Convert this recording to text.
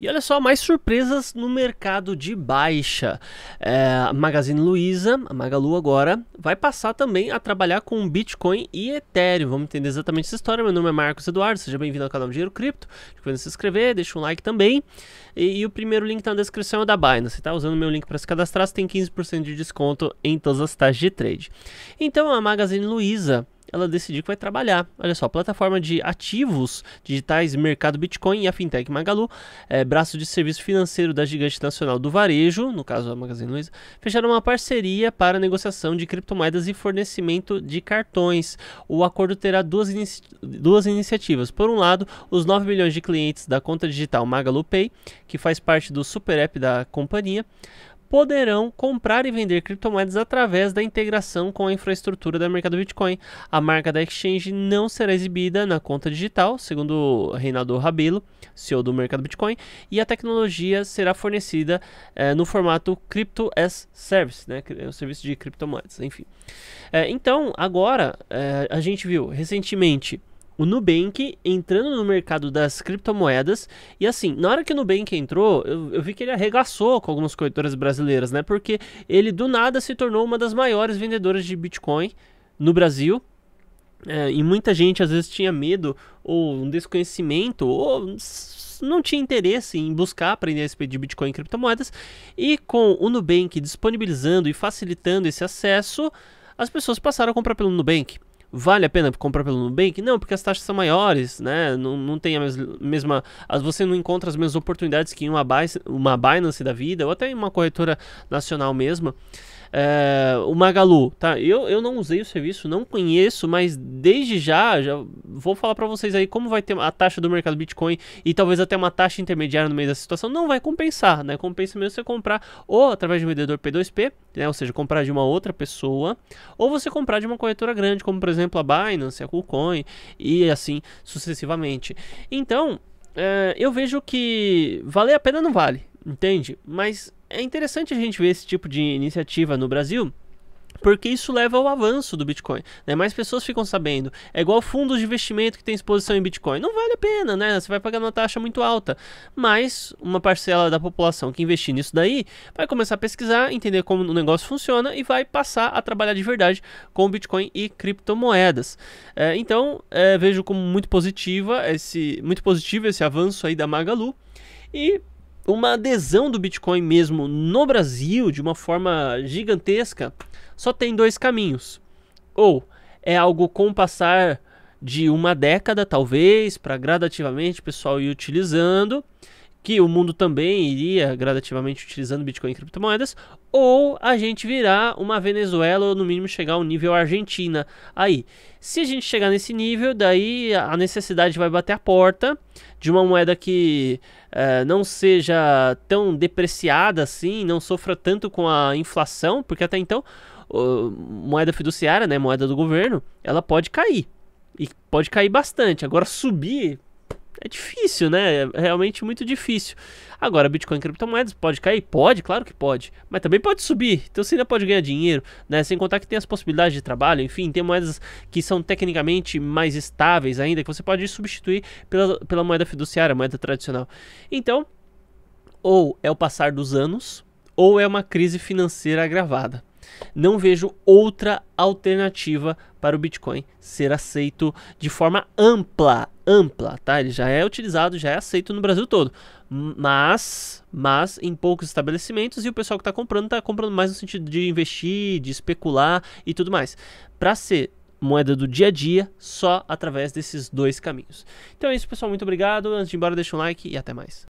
E olha só, mais surpresas no mercado de baixa. É, Magazine Luiza, a Magalu agora, vai passar também a trabalhar com Bitcoin e Ethereum. Vamos entender exatamente essa história. Meu nome é Marcos Eduardo, seja bem-vindo ao canal Dinheiro Cripto. Depois de se inscrever, deixa um like também. E, e o primeiro link está na descrição é da Binance. Você está usando o meu link para se cadastrar, você tem 15% de desconto em todas as taxas de trade. Então, a Magazine Luiza ela decidiu que vai trabalhar. Olha só, plataforma de ativos digitais, mercado Bitcoin e a fintech Magalu, é, braço de serviço financeiro da gigante nacional do varejo, no caso a Magazine Luiza, fecharam uma parceria para negociação de criptomoedas e fornecimento de cartões. O acordo terá duas, inici duas iniciativas. Por um lado, os 9 milhões de clientes da conta digital Magalu Pay, que faz parte do super app da companhia, poderão comprar e vender criptomoedas através da integração com a infraestrutura do mercado Bitcoin. A marca da exchange não será exibida na conta digital, segundo Reinaldo Rabelo, CEO do mercado Bitcoin, e a tecnologia será fornecida eh, no formato Crypto as Service, né, o serviço de criptomoedas, enfim. Eh, então, agora, eh, a gente viu recentemente o Nubank entrando no mercado das criptomoedas. E assim, na hora que o Nubank entrou, eu, eu vi que ele arregaçou com algumas corretoras brasileiras, né? Porque ele do nada se tornou uma das maiores vendedoras de Bitcoin no Brasil. É, e muita gente às vezes tinha medo ou um desconhecimento ou não tinha interesse em buscar aprender a respeito de Bitcoin e criptomoedas. E com o Nubank disponibilizando e facilitando esse acesso, as pessoas passaram a comprar pelo Nubank. Vale a pena comprar pelo Nubank? Não, porque as taxas são maiores, né? Não, não tem a mes mesma. As, você não encontra as mesmas oportunidades que em uma, Binance, uma Binance da vida, ou até em uma corretora nacional mesmo. É, o Magalu, tá? Eu, eu não usei o serviço, não conheço, mas desde já, já vou falar para vocês aí como vai ter a taxa do mercado Bitcoin e talvez até uma taxa intermediária no meio da situação. Não vai compensar, né? Compensa mesmo você comprar ou através de um vendedor P2P, né? ou seja, comprar de uma outra pessoa, ou você comprar de uma corretora grande, como por exemplo a Binance, a KuCoin e assim sucessivamente. Então, é, eu vejo que valer a pena não vale, entende? Mas é interessante a gente ver esse tipo de iniciativa no Brasil, porque isso leva ao avanço do Bitcoin, né? Mais pessoas ficam sabendo. É igual fundos de investimento que tem exposição em Bitcoin. Não vale a pena, né? Você vai pagar uma taxa muito alta. Mas uma parcela da população que investir nisso daí vai começar a pesquisar, entender como o negócio funciona e vai passar a trabalhar de verdade com Bitcoin e criptomoedas. É, então, é, vejo como muito positiva esse, muito positivo esse avanço aí da Magalu. E uma adesão do Bitcoin mesmo no Brasil de uma forma gigantesca, só tem dois caminhos. Ou é algo com o passar de uma década, talvez, para gradativamente o pessoal ir utilizando, que o mundo também iria gradativamente utilizando Bitcoin e criptomoedas, ou a gente virar uma Venezuela ou no mínimo chegar ao nível Argentina. Aí, se a gente chegar nesse nível, daí a necessidade vai bater a porta de uma moeda que é, não seja tão depreciada assim, não sofra tanto com a inflação, porque até então o, moeda fiduciária, né, moeda do governo, ela pode cair. E pode cair bastante. Agora subir, é difícil, né? É realmente muito difícil. Agora, Bitcoin criptomoedas pode cair? Pode, claro que pode. Mas também pode subir. Então você ainda pode ganhar dinheiro, né? Sem contar que tem as possibilidades de trabalho, enfim, tem moedas que são tecnicamente mais estáveis ainda, que você pode substituir pela, pela moeda fiduciária, moeda tradicional. Então, ou é o passar dos anos, ou é uma crise financeira agravada. Não vejo outra alternativa para o Bitcoin ser aceito de forma ampla, ampla, tá? Ele já é utilizado, já é aceito no Brasil todo, mas, mas em poucos estabelecimentos e o pessoal que está comprando está comprando mais no sentido de investir, de especular e tudo mais. Para ser moeda do dia a dia só através desses dois caminhos. Então é isso, pessoal. Muito obrigado. Antes de ir embora, deixa um like e até mais.